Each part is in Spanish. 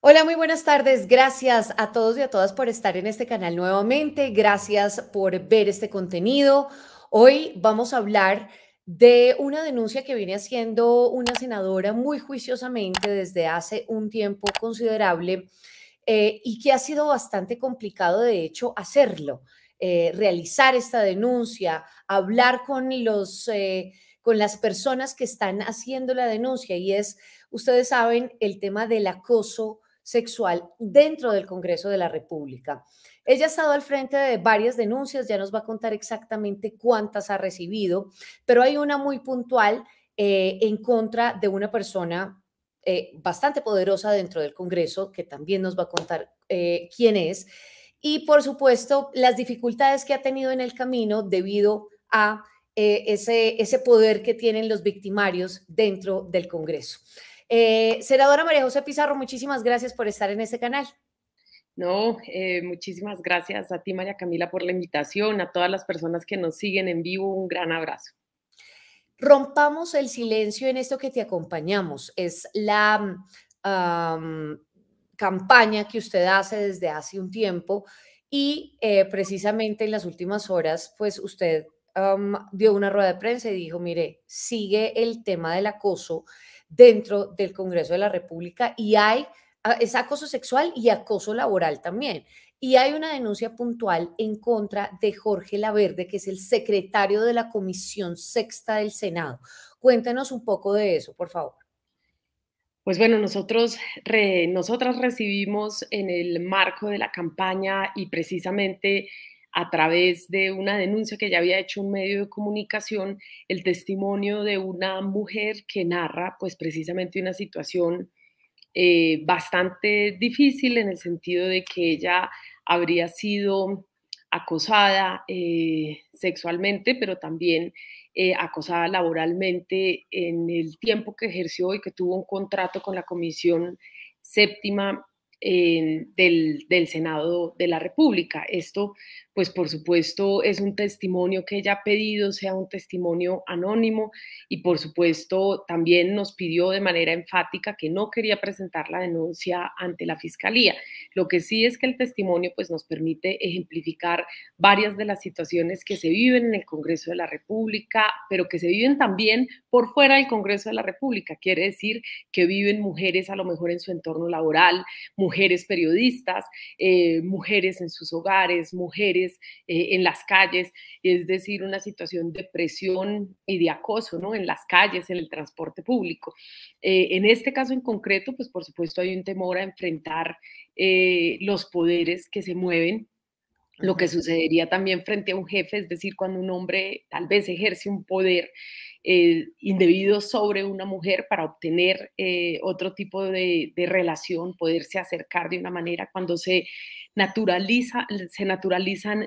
Hola, muy buenas tardes. Gracias a todos y a todas por estar en este canal nuevamente. Gracias por ver este contenido. Hoy vamos a hablar de una denuncia que viene haciendo una senadora muy juiciosamente desde hace un tiempo considerable eh, y que ha sido bastante complicado, de hecho, hacerlo, eh, realizar esta denuncia, hablar con los... Eh, con las personas que están haciendo la denuncia y es, ustedes saben, el tema del acoso sexual dentro del Congreso de la República. Ella ha estado al frente de varias denuncias, ya nos va a contar exactamente cuántas ha recibido, pero hay una muy puntual eh, en contra de una persona eh, bastante poderosa dentro del Congreso, que también nos va a contar eh, quién es, y por supuesto las dificultades que ha tenido en el camino debido a ese, ese poder que tienen los victimarios dentro del Congreso. Eh, senadora María José Pizarro, muchísimas gracias por estar en este canal. No, eh, muchísimas gracias a ti, María Camila, por la invitación, a todas las personas que nos siguen en vivo, un gran abrazo. Rompamos el silencio en esto que te acompañamos. Es la campaña que usted hace desde hace un tiempo y eh, precisamente en las últimas horas, pues usted dio una rueda de prensa y dijo, mire, sigue el tema del acoso dentro del Congreso de la República y hay, ah, es acoso sexual y acoso laboral también. Y hay una denuncia puntual en contra de Jorge Laverde, que es el secretario de la Comisión Sexta del Senado. Cuéntanos un poco de eso, por favor. Pues bueno, nosotros, nosotras recibimos en el marco de la campaña y precisamente a través de una denuncia que ya había hecho un medio de comunicación, el testimonio de una mujer que narra pues precisamente una situación eh, bastante difícil en el sentido de que ella habría sido acosada eh, sexualmente, pero también eh, acosada laboralmente en el tiempo que ejerció y que tuvo un contrato con la Comisión Séptima del, del, Senado de la República. Esto pues por supuesto es un testimonio que ella ha pedido, sea un testimonio anónimo y por supuesto también nos pidió de manera enfática que no quería presentar la denuncia ante la fiscalía. Lo que sí es que el testimonio pues nos permite ejemplificar varias de las situaciones que se viven en el Congreso de la República, pero que se viven también por fuera del Congreso de la República. Quiere decir que viven mujeres a lo mejor en su entorno laboral, mujeres periodistas, eh, mujeres en sus hogares, mujeres eh, en las calles, es decir, una situación de presión y de acoso ¿no? en las calles, en el transporte público. Eh, en este caso en concreto, pues por supuesto hay un temor a enfrentar eh, los poderes que se mueven lo que sucedería también frente a un jefe, es decir, cuando un hombre tal vez ejerce un poder eh, sobre una mujer para obtener eh, otro tipo de, relación, poderse acercar de una manera cuando se naturalizan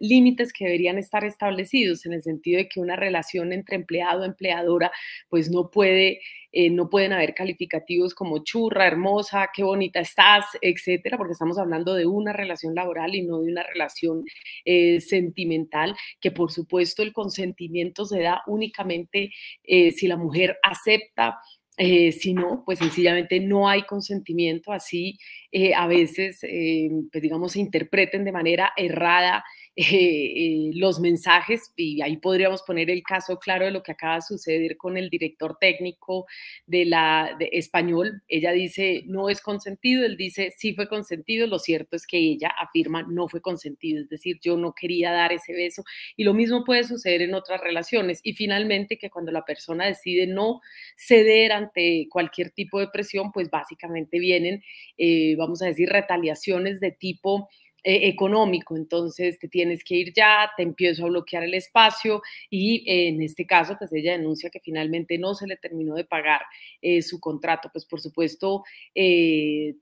límites que deberían estar establecidos en el sentido de que una relación entre empleado empleadora pues no puede eh, no pueden haber calificativos como churra, hermosa, qué bonita estás, etcétera, porque estamos hablando de una relación laboral y no de una relación eh, sentimental, que por supuesto el consentimiento se da únicamente eh, si la mujer acepta eh, si no, pues sencillamente no hay consentimiento, así eh, a veces, pues digamos, se interpreten de manera errada eh, los mensajes, y ahí podríamos poner el caso claro de lo que acaba de suceder con el director técnico de la español. Ella dice no es consentido, él dice sí fue consentido. Lo cierto es que ella afirma no fue consentido, es decir, yo no quería dar ese beso. Y lo mismo puede suceder en otras relaciones. Y finalmente, que cuando la persona decide no ceder ante cualquier tipo de presión, pues básicamente vienen, eh, vamos a decir, retaliaciones de tipo eh, económico, entonces te tienes que ir ya, te empiezo a bloquear el espacio y eh, en este caso, pues ella denuncia que finalmente no se le terminó de pagar eh, su contrato. Pues por supuesto,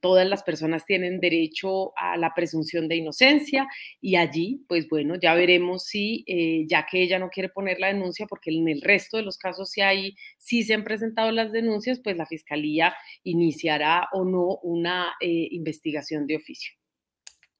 todas las personas tienen derecho a la presunción de inocencia y allí, pues bueno, ya veremos si, ya que ella no quiere poner la denuncia, porque en el resto de los casos si hay, si se han presentado las denuncias, pues la fiscalía iniciará o no una investigación de oficio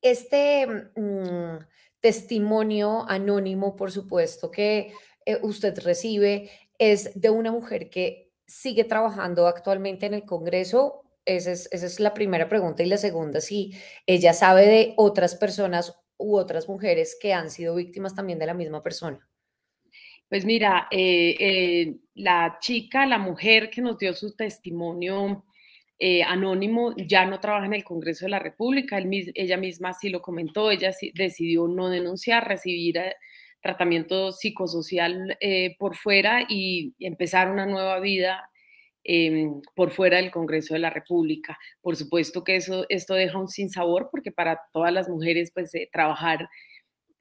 este mm, testimonio anónimo, por supuesto, que eh, usted recibe es de una mujer que sigue trabajando actualmente en el Congreso. Esa es, la primera pregunta. Y la segunda, si ella sabe de otras personas u otras mujeres que han sido víctimas también de la misma persona. Pues mira, eh, eh, la chica, la mujer que nos dio su testimonio, eh, anónimo ya no trabaja en el Congreso de la República, ella misma sí lo comentó, ella sí, decidió no denunciar, recibir eh, tratamiento psicosocial eh, por fuera y empezar una nueva vida por fuera del Congreso de la República. Por supuesto que eso, esto deja un sinsabor porque para todas las mujeres pues trabajar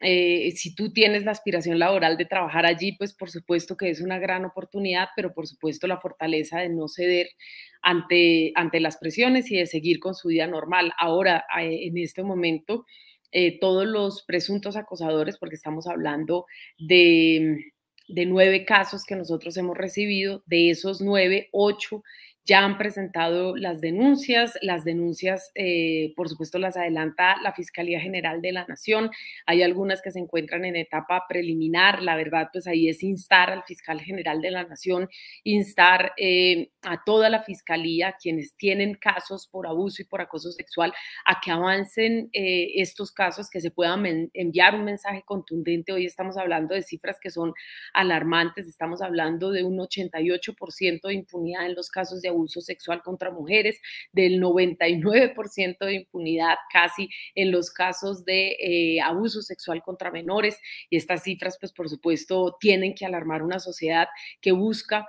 eh, si tú tienes la aspiración laboral de trabajar allí, pues por supuesto que es una gran oportunidad, pero por supuesto la fortaleza de no ceder ante, ante las presiones y de seguir con su vida normal. Ahora, eh, en este momento, eh, todos los presuntos acosadores, porque estamos hablando de, de nueve casos que nosotros hemos recibido, de esos nueve, ocho ya han presentado las denuncias, las denuncias, eh, por supuesto, las adelanta la Fiscalía General de la Nación, hay algunas que se encuentran en etapa preliminar, la verdad, pues ahí es instar al fiscal general de la Nación, instar eh, a toda la Fiscalía, quienes tienen casos por abuso y por acoso sexual, a que avancen eh, estos casos, que se puedan enviar un mensaje contundente. Hoy estamos hablando de cifras que son alarmantes, estamos hablando de un 88% de impunidad en los casos de abuso sexual contra mujeres, del 99% de impunidad casi en los casos de eh, abuso sexual contra menores. Y estas cifras, pues por supuesto, tienen que alarmar una sociedad que busca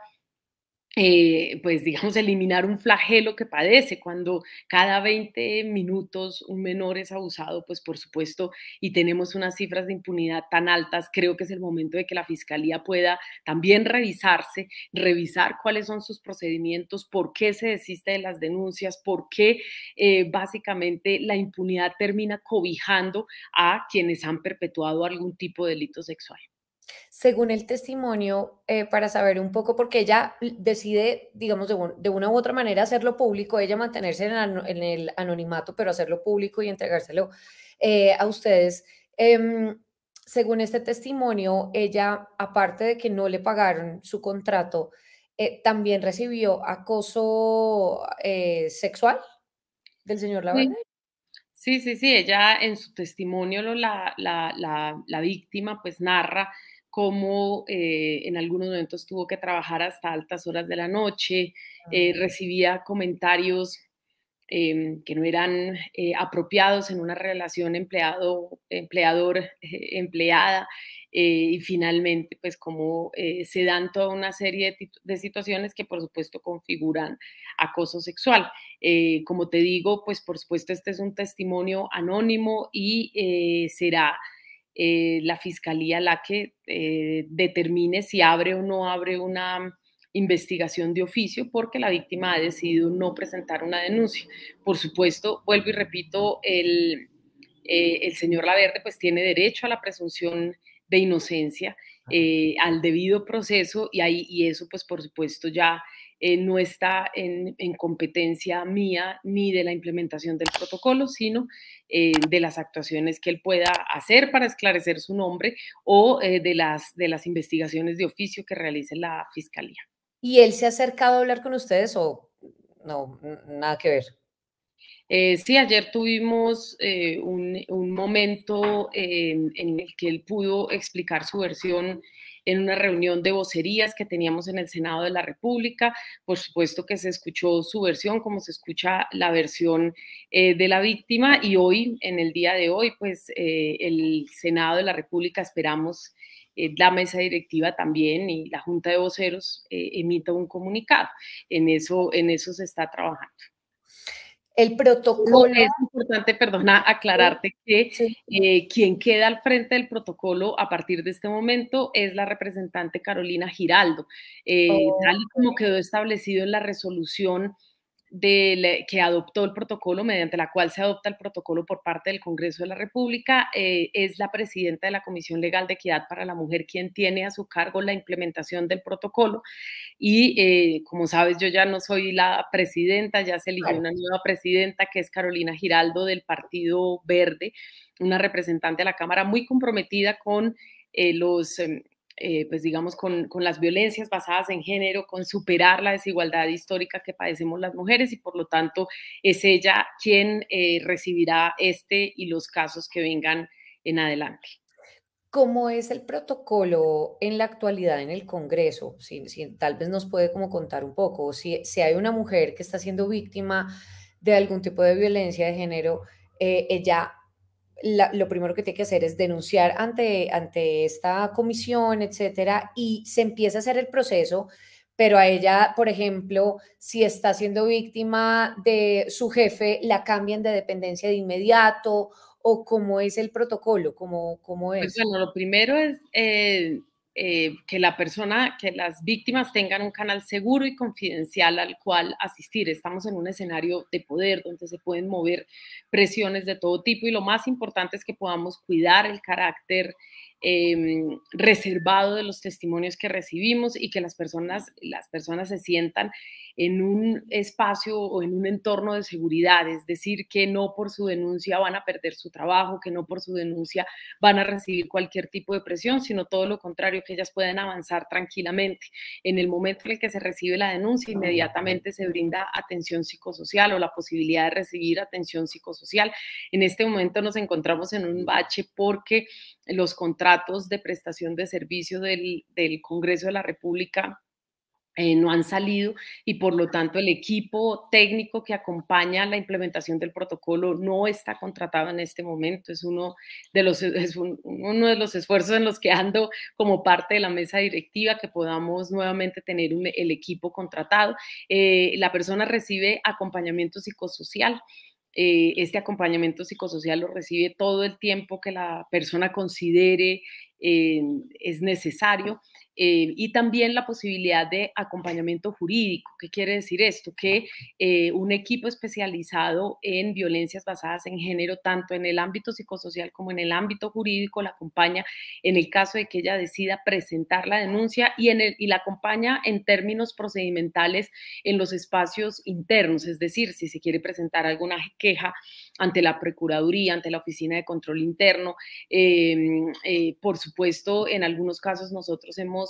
eh, pues digamos, eliminar un flagelo que padece cuando cada 20 minutos un menor es abusado, pues por supuesto, y tenemos unas cifras de impunidad tan altas, creo que es el momento de que la Fiscalía pueda también revisarse, revisar cuáles son sus procedimientos, por qué se desiste de las denuncias, por qué eh, básicamente la impunidad termina cobijando a quienes han perpetuado algún tipo de delito sexual según el testimonio, eh, para saber un poco, porque ella decide, digamos, de, una u otra manera hacerlo público, ella mantenerse en, el anonimato, pero hacerlo público y entregárselo eh, a ustedes. Em, según este testimonio, ella, aparte de que no le pagaron su contrato, eh, también recibió acoso sexual del señor Lavalle. Sí. Sí, sí, ella en su testimonio la, la, la, víctima pues narra cómo eh, en algunos momentos tuvo que trabajar hasta altas horas de la noche, eh, ah. recibía comentarios em, que no eran eh, apropiados en una relación empleado, empleador, empleada, y finalmente, pues cómo se dan toda una serie de, de, situaciones que por supuesto configuran acoso sexual. como te digo, pues por supuesto este es un testimonio anónimo y será eh, la fiscalía la que eh, determine si abre o no abre una investigación de oficio porque la víctima ha decidido no presentar una denuncia. Por supuesto, vuelvo y repito, el, eh, el señor Laverde pues tiene derecho a la presunción de inocencia, al debido proceso y, ahí, y eso pues por supuesto ya eh, no está en, competencia mía ni de la implementación del protocolo, sino eh, de las actuaciones que él pueda hacer para esclarecer su nombre o eh, de, las, de las investigaciones de oficio que realice la fiscalía. ¿Y él se ha acercado a hablar con ustedes o no, nada que ver? Eh, sí, ayer tuvimos eh, un, momento em, en el que él pudo explicar su versión en una reunión de vocerías que teníamos en el Senado de la República. Por supuesto que se escuchó su versión, como se escucha la versión eh, de la víctima. Y hoy, en el día de hoy, pues el Senado de la República esperamos la mesa directiva también y la Junta de Voceros emita un comunicado. En eso, en eso se está trabajando. El protocolo. es importante, perdona, aclararte que eh, quien queda al frente del protocolo a partir de este momento es la representante Carolina Giraldo. Eh, oh, tal y como quedó establecido en la resolución del, que adoptó el protocolo, mediante la cual se adopta el protocolo por parte del Congreso de la República, eh, es la presidenta de la Comisión Legal de Equidad para la Mujer quien tiene a su cargo la implementación del protocolo. Y eh, como sabes, yo ya no soy la presidenta, ya se eligió una nueva presidenta que es Carolina Giraldo del Partido Verde, una representante de la Cámara muy comprometida con eh, los, em, eh, pues digamos, con, las violencias basadas en género, con superar la desigualdad histórica que padecemos las mujeres y por lo tanto es ella quien eh, recibirá este y los casos que vengan en adelante. ¿Cómo es el protocolo en la actualidad en el Congreso? Si, tal vez nos puede como contar un poco, si, si hay una mujer que está siendo víctima de algún tipo de violencia de género, eh, ella lo primero que tiene que hacer es denunciar ante, ante esta comisión, etcétera, y se empieza a hacer el proceso, pero a ella, por ejemplo, si está siendo víctima de su jefe, la cambian de dependencia de inmediato, o cómo es el protocolo, cómo, cómo pues es. bueno, lo primero es. Eh, eh, que la persona, que las víctimas tengan un canal seguro y confidencial al cual asistir. Estamos en un escenario de poder donde se pueden mover presiones de todo tipo y lo más importante es que podamos cuidar el carácter Em, reservado de los testimonios que recibimos y que las personas, las personas se sientan en un espacio o en un entorno de seguridad, es decir, que no por su denuncia van a perder su trabajo, que no por su denuncia van a recibir cualquier tipo de presión, sino todo lo contrario, que ellas pueden avanzar tranquilamente. En el momento en el que se recibe la denuncia, inmediatamente se brinda atención psicosocial o la posibilidad de recibir atención psicosocial. En este momento nos encontramos en un bache porque los contratos de prestación de servicio del, Congreso de la República eh, no han salido y por lo tanto el equipo técnico que acompaña la implementación del protocolo no está contratado en este momento. Es uno de los, es uno de los esfuerzos en los que ando como parte de la mesa directiva, que podamos nuevamente tener el equipo contratado. Eh, la persona recibe acompañamiento psicosocial. Eh, este acompañamiento psicosocial lo recibe todo el tiempo que la persona considere eh, es necesario eh, y también la posibilidad de acompañamiento jurídico. ¿Qué quiere decir esto? Que eh, un equipo especializado en violencias basadas en género, tanto en el ámbito psicosocial como en el ámbito jurídico, la acompaña en el caso de que ella decida presentar la denuncia y, en y la acompaña en términos procedimentales en los espacios internos, es decir, si se quiere presentar alguna queja ante la Procuraduría, ante la Oficina de Control Interno. Em, eh, por supuesto, en algunos casos nosotros hemos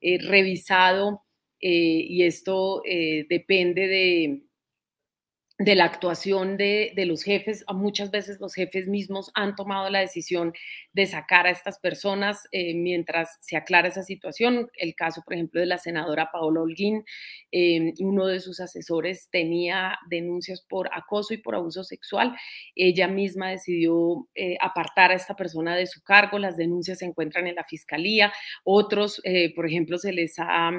eh, revisado eh, y esto eh, depende de, de la actuación de, los jefes. Muchas veces los jefes mismos han tomado la decisión de sacar a estas personas eh, mientras se aclara esa situación. El caso, por ejemplo, de la senadora Paola Holguín, eh, uno de sus asesores tenía denuncias por acoso y por abuso sexual. Ella misma decidió eh, apartar a esta persona de su cargo. Las denuncias se encuentran en la fiscalía. Otros, por ejemplo, se les ha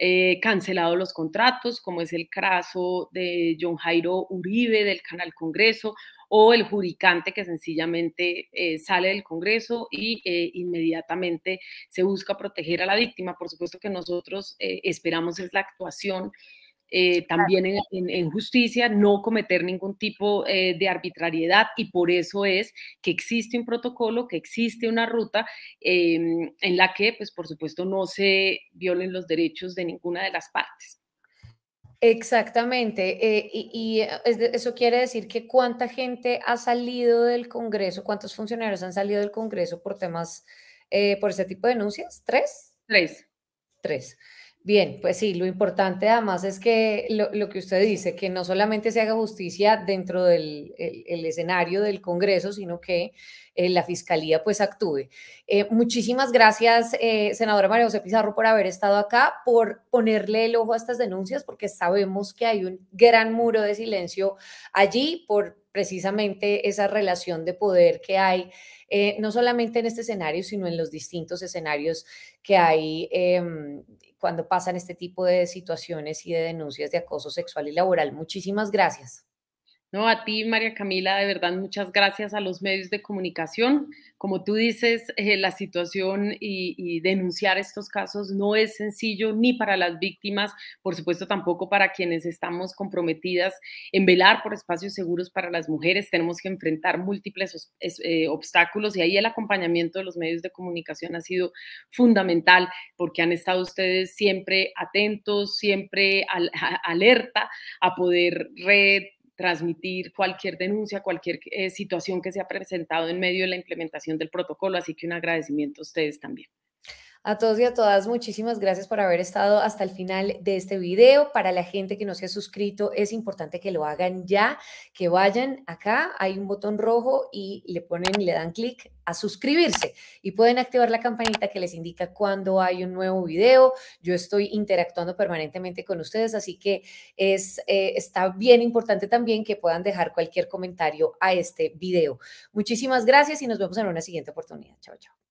eh, cancelados los contratos, como es el caso de John Jairo Uribe del Canal Congreso o el juricante que sencillamente eh, sale del Congreso y eh, inmediatamente se busca proteger a la víctima. Por supuesto que nosotros eh, esperamos es la actuación eh, también en, justicia, no cometer ningún tipo eh, de arbitrariedad y por eso es que existe un protocolo, que existe una ruta em, en la que, pues por supuesto, no se violen los derechos de ninguna de las partes. Exactamente. Eh, y, eso quiere decir que cuánta gente ha salido del Congreso, cuántos funcionarios han salido del Congreso por temas, por ese tipo de denuncias. ¿Tres? Tres. Tres. Bien, pues sí, lo importante además es que lo, que usted dice, que no solamente se haga justicia dentro del escenario del Congreso, sino que eh, la Fiscalía pues actúe. Eh, muchísimas gracias, eh, senadora María José Pizarro, por haber estado acá, por ponerle el ojo a estas denuncias, porque sabemos que hay un gran muro de silencio allí por precisamente esa relación de poder que hay, no solamente en este escenario, sino en los distintos escenarios que hay em, cuando pasan este tipo de situaciones y de denuncias de acoso sexual y laboral. Muchísimas gracias. No, a ti, María Camila, de verdad, muchas gracias a los medios de comunicación. Como tú dices, eh, la situación y, denunciar estos casos no es sencillo ni para las víctimas, por supuesto tampoco para quienes estamos comprometidas en velar por espacios seguros para las mujeres. Tenemos que enfrentar múltiples eh, obstáculos y ahí el acompañamiento de los medios de comunicación ha sido fundamental porque han estado ustedes siempre atentos, siempre alerta a poder red transmitir cualquier denuncia, cualquier eh, situación que se ha presentado en medio de la implementación del protocolo. Así que un agradecimiento a ustedes también. A todos y a todas, muchísimas gracias por haber estado hasta el final de este video. Para la gente que no se ha suscrito, es importante que lo hagan ya, que vayan acá, hay un botón rojo y le ponen, y le dan clic suscribirse y pueden activar la campanita que les indica cuando hay un nuevo video. Yo estoy interactuando permanentemente con ustedes, así que es, eh, está bien importante también que puedan dejar cualquier comentario a este video. Muchísimas gracias y nos vemos en una siguiente oportunidad. Chao, chao.